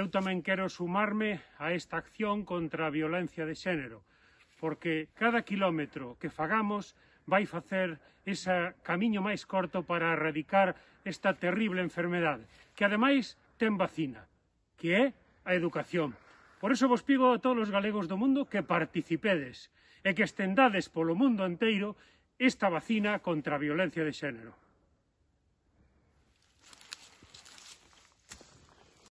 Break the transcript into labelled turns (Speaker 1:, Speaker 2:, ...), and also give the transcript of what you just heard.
Speaker 1: Eu tamén quero sumarme a esta acción contra a violencia de xénero, porque cada quilómetro que fagamos vai facer ese camiño máis corto para erradicar esta terrible enfermedade, que ademais ten vacina, que é a educación. Por iso vos pigo a todos os galegos do mundo que participedes e que estendades polo mundo enteiro esta vacina contra a violencia de xénero.